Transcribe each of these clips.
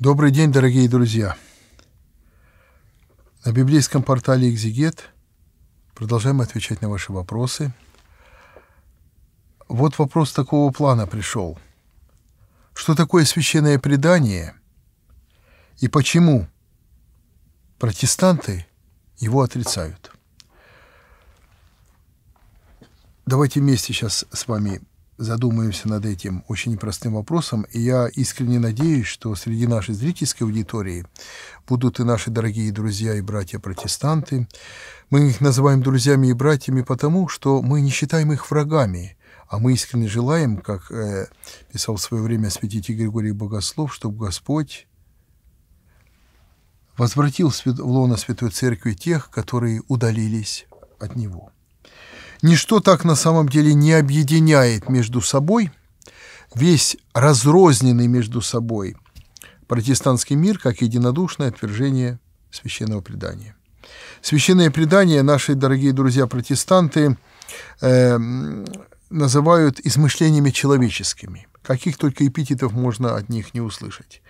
Добрый день, дорогие друзья! На библейском портале «Экзигет» продолжаем отвечать на ваши вопросы. Вот вопрос такого плана пришел. Что такое священное предание и почему протестанты его отрицают? Давайте вместе сейчас с вами задумаемся над этим очень непростым вопросом, и я искренне надеюсь, что среди нашей зрительской аудитории будут и наши дорогие друзья и братья-протестанты. Мы их называем друзьями и братьями потому, что мы не считаем их врагами – а мы искренне желаем, как э, писал в свое время святитель Григорий Богослов, чтобы Господь возвратил в лоно Святой Церкви тех, которые удалились от Него. Ничто так на самом деле не объединяет между собой весь разрозненный между собой протестантский мир, как единодушное отвержение священного предания. Священное предание наши дорогие друзья-протестанты э, эм, называют измышлениями человеческими – каких только эпитетов можно от них не услышать.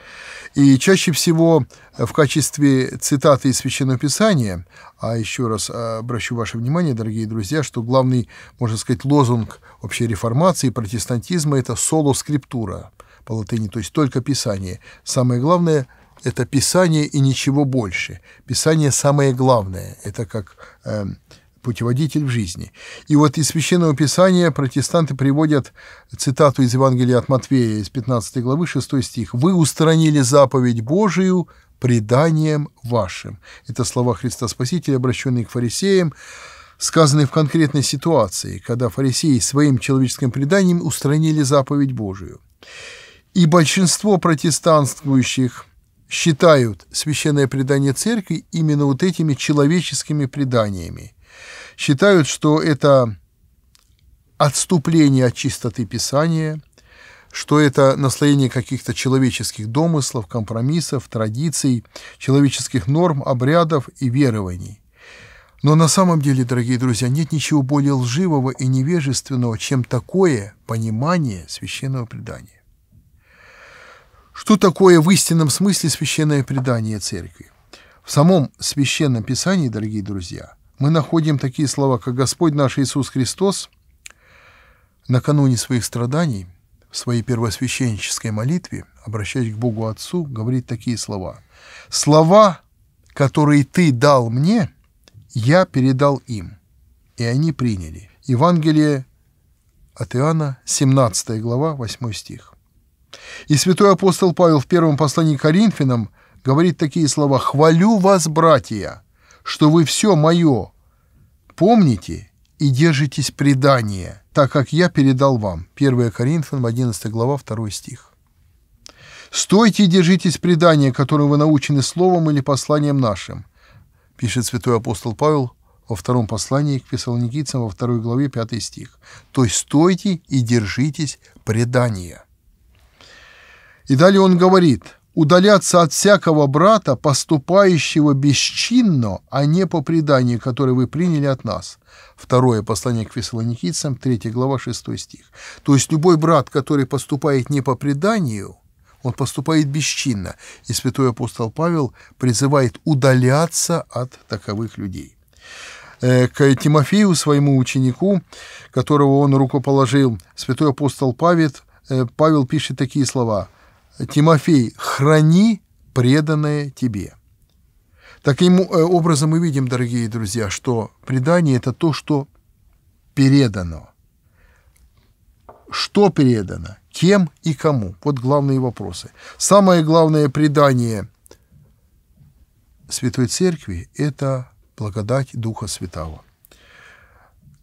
И чаще всего э, в качестве цитаты из Священного Писания, а еще раз э, обращу ваше внимание, дорогие друзья, что главный, можно сказать, лозунг общей реформации и протестантизма – это «соло скриптура» по латыни, то есть только Писание. Самое главное – это Писание и ничего больше. Писание – самое главное. Это как эм, путеводитель в жизни. И вот из Священного Писания протестанты приводят цитату из Евангелия от Матвея, из 15 главы, 6 стих. «Вы устранили заповедь Божию преданием вашим». Это слова Христа Спасителя, обращенные к фарисеям, сказанные в конкретной ситуации, когда фарисеи своим человеческим преданием устранили заповедь Божию. И большинство протестантствующих считают священное предание церкви именно вот этими человеческими преданиями – считают, что это отступление от чистоты Писания, что это наслоение каких-то человеческих домыслов, компромиссов, традиций, человеческих норм, обрядов и верований. Но на самом деле, дорогие друзья, нет ничего более лживого и невежественного, чем такое понимание священного предания. Что такое в истинном смысле священное предание Церкви? В самом священном писании, дорогие друзья – мы находим такие слова, как «Господь наш Иисус Христос» накануне своих страданий, в своей первосвященнической молитве, обращаясь к Богу Отцу, говорит такие слова. «Слова, которые Ты дал мне, я передал им, и они приняли». Евангелие от Иоанна, 17 глава, 8 стих. И святой апостол Павел в первом послании к Коринфянам говорит такие слова «Хвалю вас, братья, что вы все мое. Помните и держитесь предания, так как я передал вам». 1 Коринфянам 11 глава 2 стих. «Стойте и держитесь предания, которым вы научены словом или посланием нашим», пишет святой апостол Павел во втором послании к Фессалоникийцам во второй главе 5 стих. То есть стойте и держитесь предания. И далее он говорит – удаляться от всякого брата, поступающего бесчинно, а не по преданию, которое вы приняли от нас». Второе послание к фессалоникийцам, 3 глава, 6 стих. То есть любой брат, который поступает не по преданию, он поступает бесчинно, и святой апостол Павел призывает удаляться от таковых людей. Э, к Тимофею, своему ученику, которого он рукоположил, святой апостол Павел, э, Павел пишет такие слова – Тимофей, храни преданное тебе. Таким э, образом мы видим, дорогие друзья, что предание – это то, что передано. Что передано, кем и кому. Вот главные вопросы. Самое главное предание Святой Церкви – это благодать Духа Святого.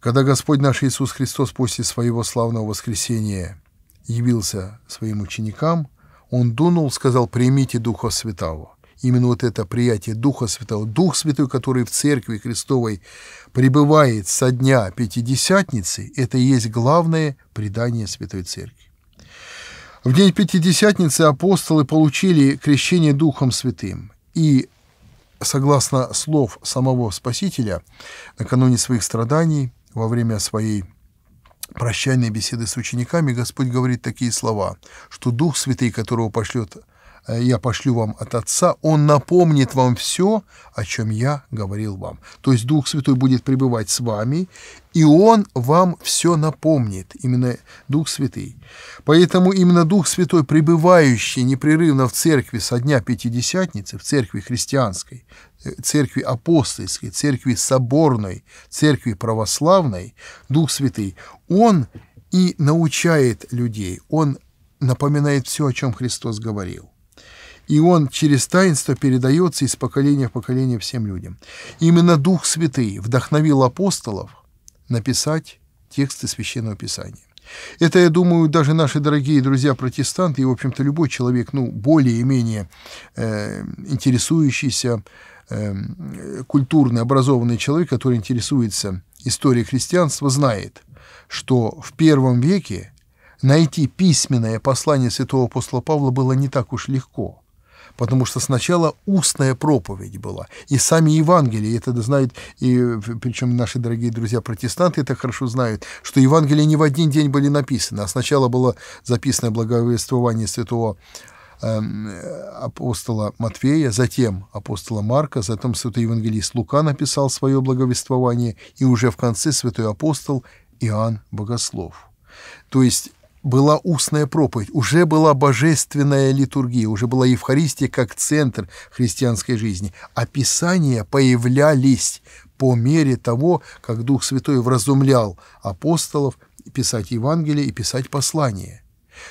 Когда Господь наш Иисус Христос после своего славного воскресения явился своим ученикам – он дунул, сказал, примите Духа Святого. Именно вот это приятие Духа Святого, Дух Святой, который в Церкви Христовой пребывает со дня Пятидесятницы, это и есть главное предание Святой Церкви. В день Пятидесятницы апостолы получили крещение Духом Святым, и, согласно слов самого Спасителя, накануне своих страданий, во время своей прощальной беседы с учениками Господь говорит такие слова, что Дух Святый, которого пошлет я пошлю вам от Отца, Он напомнит вам все, о чем я говорил вам. То есть Дух Святой будет пребывать с вами, и Он вам все напомнит, именно Дух Святый. Поэтому именно Дух Святой, пребывающий непрерывно в церкви со дня Пятидесятницы, в церкви христианской, э, церкви апостольской, церкви соборной, церкви православной, Дух Святый, Он и научает людей, Он напоминает все, о чем Христос говорил и он через таинство передается из поколения в поколение всем людям. Именно Дух Святый вдохновил апостолов написать тексты Священного Писания. Это, я думаю, даже наши дорогие друзья-протестанты и, в общем-то, любой человек, ну, более-менее э, интересующийся э, культурный, образованный человек, который интересуется историей христианства, знает, что в первом веке найти письменное послание святого апостола Павла было не так уж легко – потому что сначала устная проповедь была, и сами Евангелия, это знают, и причем наши дорогие друзья-протестанты это хорошо знают, что Евангелия не в один день были написаны, а сначала было записано благовествование святого эм, апостола Матфея, затем апостола Марка, затем святой евангелист Лука написал свое благовествование, и уже в конце святой апостол Иоанн Богослов. То есть была устная проповедь, уже была божественная литургия, уже была Евхаристия как центр христианской жизни. Описания а появлялись по мере того, как Дух Святой вразумлял апостолов писать Евангелие и писать послание.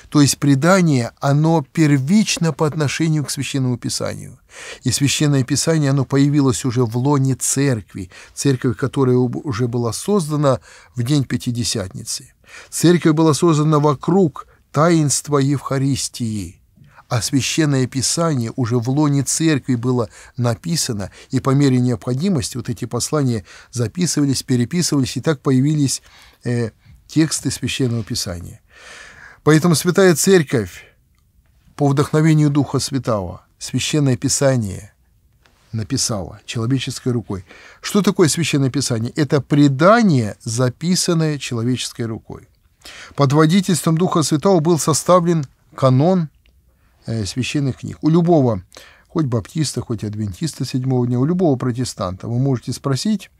То есть предание, оно первично по отношению к Священному Писанию. И Священное Писание, оно появилось уже в лоне церкви, церковь, которая уже была создана в день Пятидесятницы. Церковь была создана вокруг таинства Евхаристии, а Священное Писание уже в лоне церкви было написано, и по мере необходимости вот эти послания записывались, переписывались, и так появились э, тексты Священного Писания. Поэтому Святая Церковь по вдохновению Духа Святого – Священное Писание написало человеческой рукой. Что такое Священное Писание? Это предание, записанное человеческой рукой. Под водительством Духа Святого был составлен канон э, священных книг. У любого, хоть баптиста, хоть адвентиста седьмого дня, у любого протестанта вы можете спросить,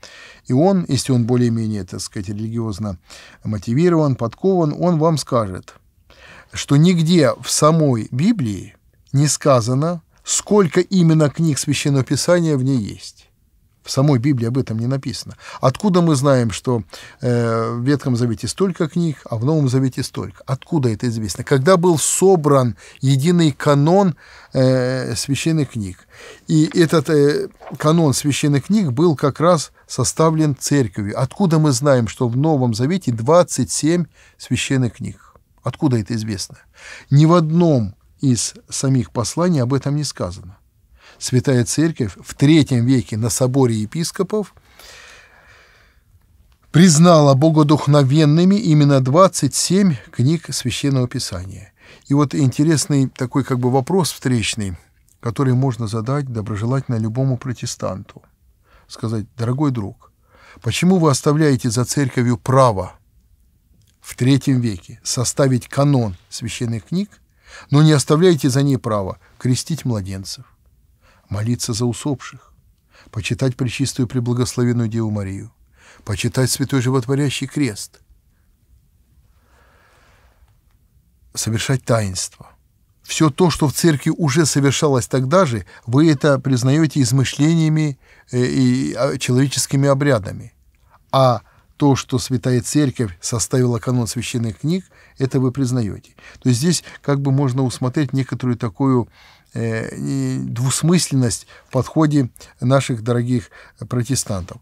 и он, если он более-менее, так сказать, религиозно мотивирован, подкован, он вам скажет, что нигде в самой Библии не сказано сколько именно книг Священного Писания в ней есть. В самой Библии об этом не написано. Откуда мы знаем, что э, в Ветхом Завете столько книг, а в Новом Завете столько? Откуда это известно? Когда был собран единый канон э, священных книг? И этот э, канон священных книг был как раз составлен церковью. Откуда мы знаем, что в Новом Завете 27 священных книг? Откуда это известно? Ни в одном из самих посланий об этом не сказано. Святая Церковь в третьем веке на соборе епископов признала богодухновенными именно 27 книг Священного Писания. И вот интересный такой как бы вопрос встречный, который можно задать доброжелательно любому протестанту. Сказать, дорогой друг, почему вы оставляете за церковью право в третьем веке составить канон священных книг, но не оставляйте за ней право крестить младенцев, молиться за усопших, почитать Пречистую Преблагословенную Деву Марию, почитать Святой Животворящий Крест, совершать таинство. Все то, что в церкви уже совершалось тогда же, вы это признаете измышлениями э, и а, человеческими обрядами. А то, что Святая Церковь составила канон священных книг, это вы признаете. То есть здесь как бы можно усмотреть некоторую такую э, двусмысленность в подходе наших дорогих протестантов.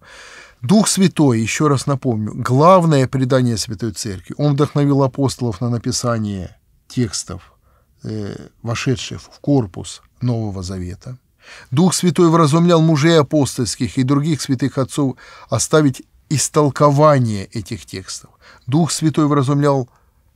Дух Святой, еще раз напомню, главное предание Святой Церкви. Он вдохновил апостолов на написание текстов, э, вошедших в корпус Нового Завета. Дух Святой вразумлял мужей апостольских и других святых отцов оставить истолкование этих текстов. Дух Святой вразумлял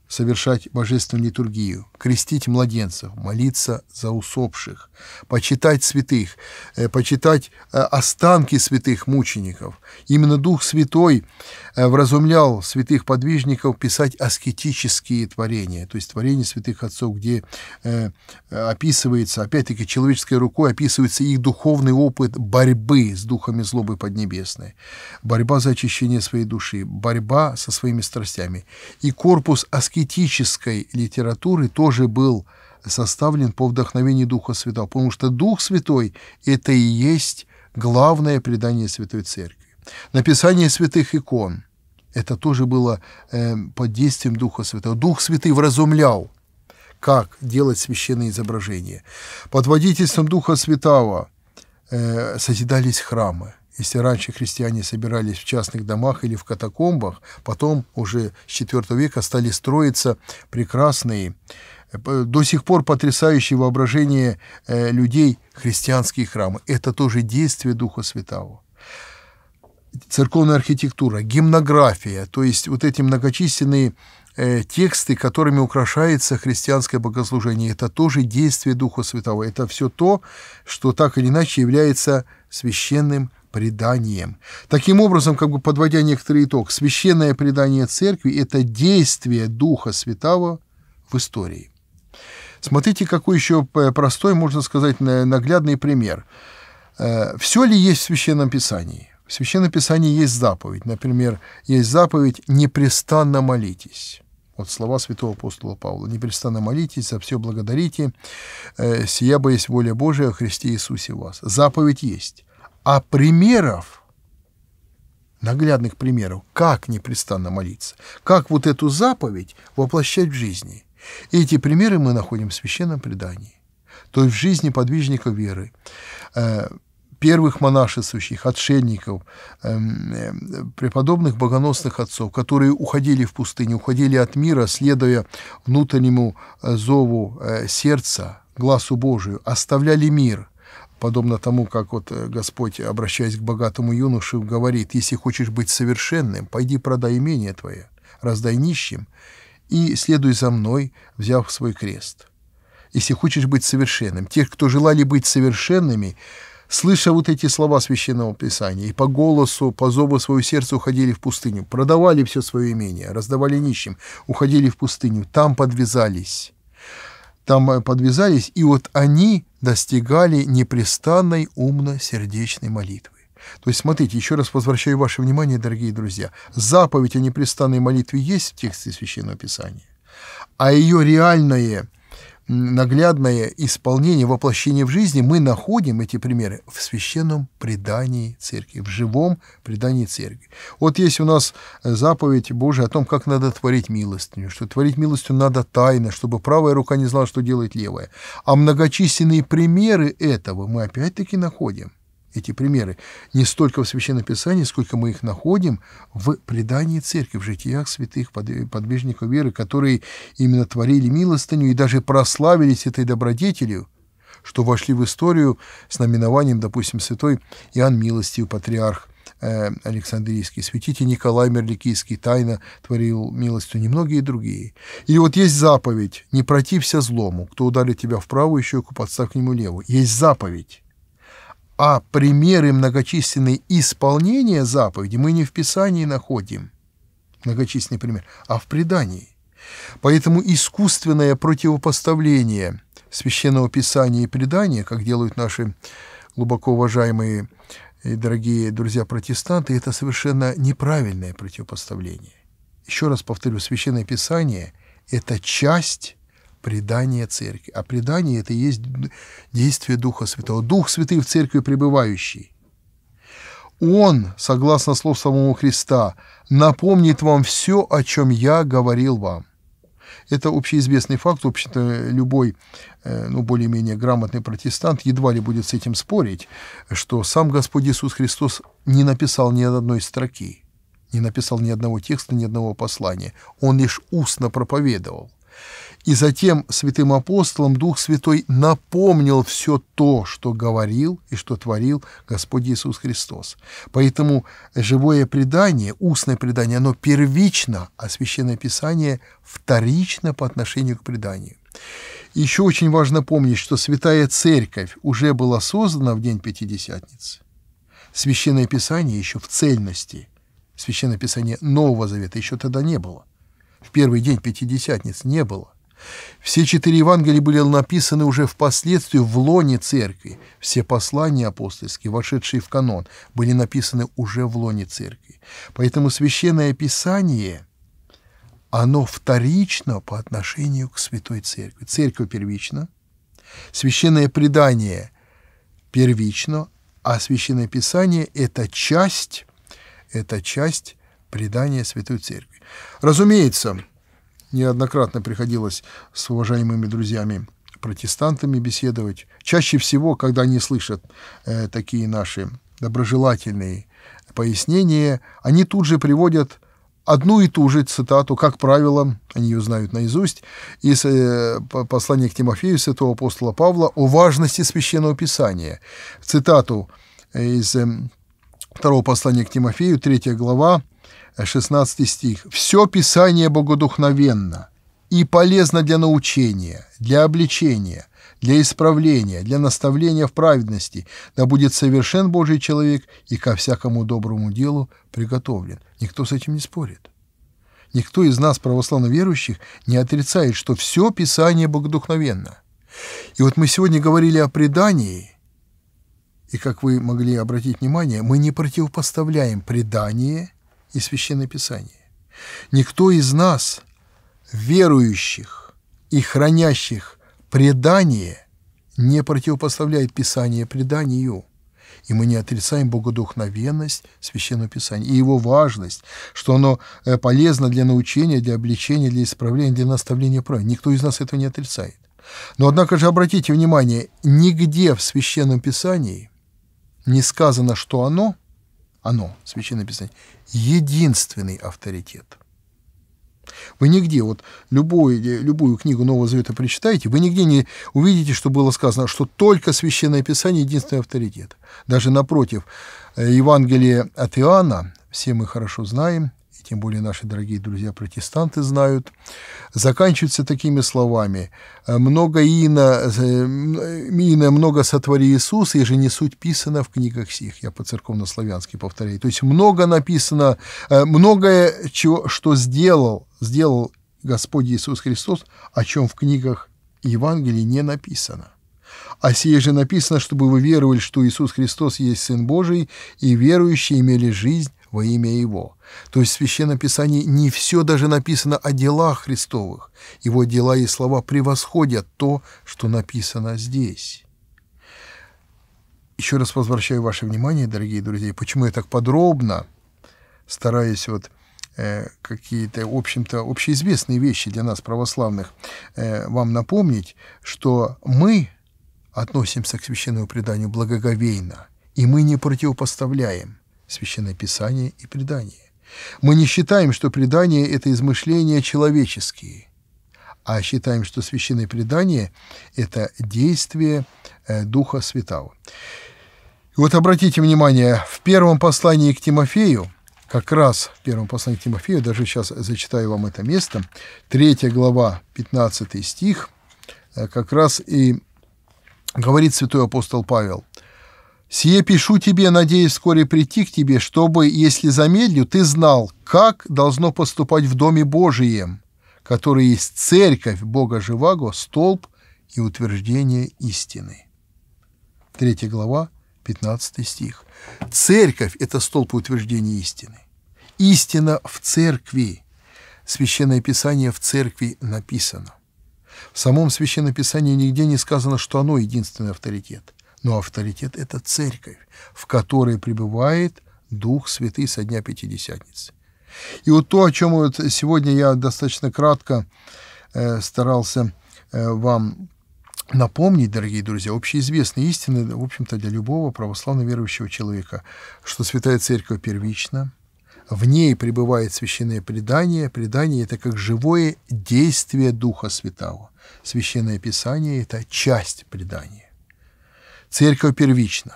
совершать божественную литургию, крестить младенцев, молиться за усопших, почитать святых, э, почитать э, останки святых мучеников. Именно Дух Святой э, вразумлял святых подвижников писать аскетические творения, то есть творения святых отцов, где описывается, опять-таки, человеческой рукой описывается их духовный опыт борьбы с духами злобы поднебесной, борьба за очищение своей души, борьба со своими страстями. И корпус аскетических аскетической литературы тоже был составлен по вдохновению Духа Святого, потому что Дух Святой – это и есть главное предание Святой Церкви. Написание святых икон – это тоже было э, под действием Духа Святого. Дух Святый вразумлял, как делать священные изображения. Под водительством Духа Святого э, созидались храмы – если раньше христиане собирались в частных домах или в катакомбах, потом уже с IV века стали строиться прекрасные, э, до сих пор потрясающие воображение э, людей христианские храмы. Это тоже действие Духа Святого церковная архитектура, гимнография, то есть вот эти многочисленные э, тексты, которыми украшается христианское богослужение. Это тоже действие Духа Святого. Это все то, что так или иначе является священным преданием. Таким образом, как бы подводя некоторый итог, священное предание церкви – это действие Духа Святого в истории. Смотрите, какой еще э, простой, можно сказать, наглядный пример. Э, все ли есть в Священном Писании? В Священном Писании есть заповедь. Например, есть заповедь «непрестанно молитесь». Вот слова святого апостола Павла. «Непрестанно молитесь, за все благодарите, э, сия есть воля Божия о Христе Иисусе у вас». Заповедь есть. А примеров, наглядных примеров, как непрестанно молиться, как вот эту заповедь воплощать в жизни. И эти примеры мы находим в священном предании, то есть в жизни подвижников веры, э, первых монашествующих, отшельников, эм, э, преподобных богоносных отцов, которые уходили в пустыню, уходили от мира, следуя внутреннему э, зову сердца, глазу Божию, оставляли мир – подобно тому, как вот э, Господь, обращаясь к богатому юноше, говорит, «Если хочешь быть совершенным, пойди продай имение твое, раздай нищим и следуй за мной, взяв свой крест». Если хочешь быть совершенным, тех, кто желали быть совершенными, слыша вот эти слова Священного Писания, и по голосу, по зову своего сердца уходили в пустыню, продавали все свое имение, раздавали нищим, уходили в пустыню, там подвязались там э, подвязались, и вот они достигали непрестанной умно-сердечной молитвы. То есть, смотрите, еще раз возвращаю ваше внимание, дорогие друзья, заповедь о непрестанной молитве есть в тексте Священного Писания, а ее реальное наглядное исполнение, воплощение в жизни, мы находим эти примеры в священном предании церкви, в живом предании церкви. Вот есть у нас заповедь Божия о том, как надо творить милостыню, что творить милостыню надо тайно, чтобы правая рука не знала, что делать левая. А многочисленные примеры этого мы опять-таки находим эти примеры не столько в Священном Писании, сколько мы их находим в предании церкви, в житиях святых подвижников веры, которые именно творили милостыню и даже прославились этой добродетелью, что вошли в историю с номинованием, допустим, святой Иоанн Милостив, патриарх э, Александрийский, святитель Николай Мерликийский, тайно творил милостью, немногие другие. И вот есть заповедь «Не протився злому, кто ударит тебя в правую щеку, подставь к нему левую». Есть заповедь а примеры многочисленные исполнения заповеди мы не в Писании находим, многочисленный пример, а в предании. Поэтому искусственное противопоставление Священного Писания и предания, как делают наши глубоко уважаемые и дорогие друзья-протестанты, это совершенно неправильное противопоставление. Еще раз повторю, Священное Писание – это часть предание церкви. А предание — это и есть действие Духа Святого. Дух Святый в церкви пребывающий. Он, согласно слов самого Христа, напомнит вам все, о чем я говорил вам. Это общеизвестный факт, в общем-то, любой, э, ну, более-менее грамотный протестант едва ли будет с этим спорить, что сам Господь Иисус Христос не написал ни одной строки, не написал ни одного текста, ни одного послания. Он лишь устно проповедовал. И затем святым апостолам Дух Святой напомнил все то, что говорил и что творил Господь Иисус Христос. Поэтому живое предание, устное предание, оно первично, а Священное Писание вторично по отношению к преданию. Еще очень важно помнить, что Святая Церковь уже была создана в день Пятидесятницы. Священное Писание еще в цельности. Священное Писание Нового Завета еще тогда не было. В первый день Пятидесятницы не было. Все четыре Евангелия были написаны уже впоследствии в лоне церкви. Все послания апостольские, вошедшие в канон, были написаны уже в лоне церкви. Поэтому Священное Писание, оно вторично по отношению к Святой Церкви. Церковь первична, священное предание первично, а Священное Писание – это часть, это часть предания Святой Церкви. Разумеется, неоднократно приходилось с уважаемыми друзьями протестантами беседовать. Чаще всего, когда они слышат э, такие наши доброжелательные пояснения, они тут же приводят одну и ту же цитату, как правило, они ее знают наизусть, из э, послания к Тимофею святого апостола Павла о важности священного писания. Цитату из э, второго послания к Тимофею, 3 глава, 16 стих. «Все Писание богодухновенно и полезно для научения, для обличения, для исправления, для наставления в праведности, да будет совершен Божий человек и ко всякому доброму делу приготовлен». Никто с этим не спорит. Никто из нас, православно верующих, не отрицает, что все Писание богодухновенно. И вот мы сегодня говорили о предании – и, как вы могли обратить внимание, мы не противопоставляем предание и Священное Писание. Никто из нас, верующих и хранящих предание, не противопоставляет Писание преданию. И мы не отрицаем богодухновенность Священного Писания и его важность, что оно э, полезно для научения, для обличения, для исправления, для наставления прав. Никто из нас этого не отрицает. Но однако же обратите внимание, нигде в Священном Писании не сказано, что оно – оно, Священное Писание, единственный авторитет. Вы нигде, вот любую, любую книгу Нового Завета прочитаете, вы нигде не увидите, что было сказано, что только Священное Писание – единственный авторитет. Даже напротив, э, Евангелие от Иоанна, все мы хорошо знаем, и тем более наши дорогие друзья-протестанты знают, заканчивается такими словами «Э, «Много иина, э, иина много сотвори Иисус, и же не суть писано в книгах сих». Я по-церковно-славянски повторяю. То есть много написано, э, многое, чего, что сделал, сделал Господь Иисус Христос, о чем в книгах Евангелии не написано. А сие же написано, чтобы вы веровали, что Иисус Христос есть Сын Божий, и верующие имели жизнь во имя Его. То есть в Священном Писании не все даже написано о делах Христовых. Его дела и слова превосходят то, что написано здесь. Еще раз возвращаю ваше внимание, дорогие друзья, почему я так подробно, стараюсь вот э, какие-то, в общем-то, общеизвестные вещи для нас, православных, э, вам напомнить, что мы относимся к священному преданию благоговейно, и мы не противопоставляем – Священное Писание и предание. Мы не считаем, что предание – это измышления человеческие, а считаем, что священное предание – это действие э, Духа Святого. И вот обратите внимание, в первом послании к Тимофею, как раз в первом послании к Тимофею, даже сейчас зачитаю вам это место, 3 глава, 15 стих, э, как раз и говорит святой апостол Павел, Сие пишу тебе, надеясь вскоре прийти к тебе, чтобы, если замедлю, ты знал, как должно поступать в Доме Божием, который есть церковь Бога Живаго, столб и утверждение истины. 3 глава, 15 стих. Церковь – это столб и утверждение истины. Истина в церкви. Священное Писание в церкви написано. В самом Священном Писании нигде не сказано, что оно единственный авторитет – но авторитет – это церковь, в которой пребывает Дух Святый со дня Пятидесятницы. И вот то, о чем вот сегодня я достаточно кратко э, старался э, вам напомнить, дорогие друзья, общеизвестные истины, в общем-то, для любого православно верующего человека, что Святая Церковь первична, в ней пребывает священное предание. Предание – это как живое действие Духа Святого. Священное Писание – это часть предания. Церковь первична,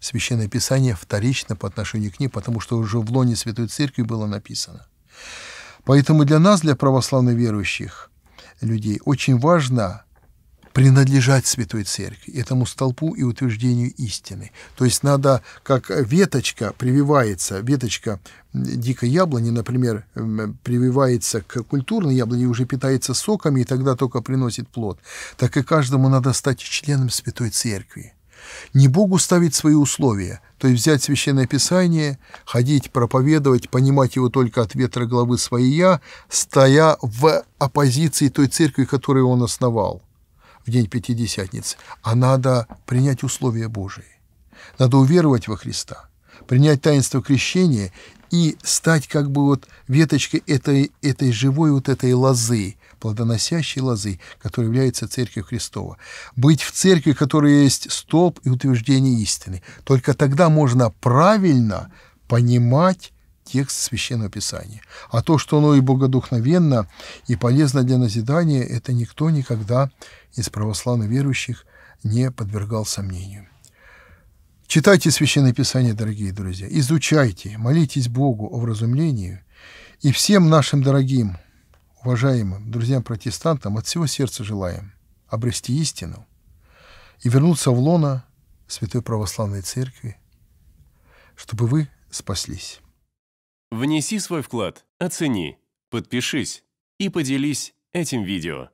Священное Писание вторично по отношению к ней, потому что уже в лоне Святой Церкви было написано. Поэтому для нас, для православно верующих людей, очень важно принадлежать Святой Церкви, этому столпу и утверждению истины. То есть надо, как веточка прививается, веточка дикой яблони, например, прививается к культурной яблоне, уже питается соками, и тогда только приносит плод, так и каждому надо стать членом Святой Церкви. Не Богу ставить свои условия, то есть взять Священное Писание, ходить, проповедовать, понимать его только от ветра главы своей «я», стоя в оппозиции той церкви, которую он основал в день Пятидесятницы, а надо принять условия Божии. Надо уверовать во Христа, принять таинство крещения и стать как бы вот веточкой этой, этой живой вот этой лозы, плодоносящей лозы, которая является Церковью Христова. Быть в церкви, которая есть столб и утверждение истины. Только тогда можно правильно понимать текст Священного Писания. А то, что оно и богодухновенно, и полезно для назидания, это никто никогда из православных верующих не подвергал сомнению. Читайте Священное Писание, дорогие друзья, изучайте, молитесь Богу о вразумлении, и всем нашим дорогим уважаемым друзьям-протестантам от всего сердца желаем обрести истину и вернуться в лоно Святой Православной Церкви, чтобы вы спаслись. Внеси свой вклад, оцени, подпишись и поделись этим видео.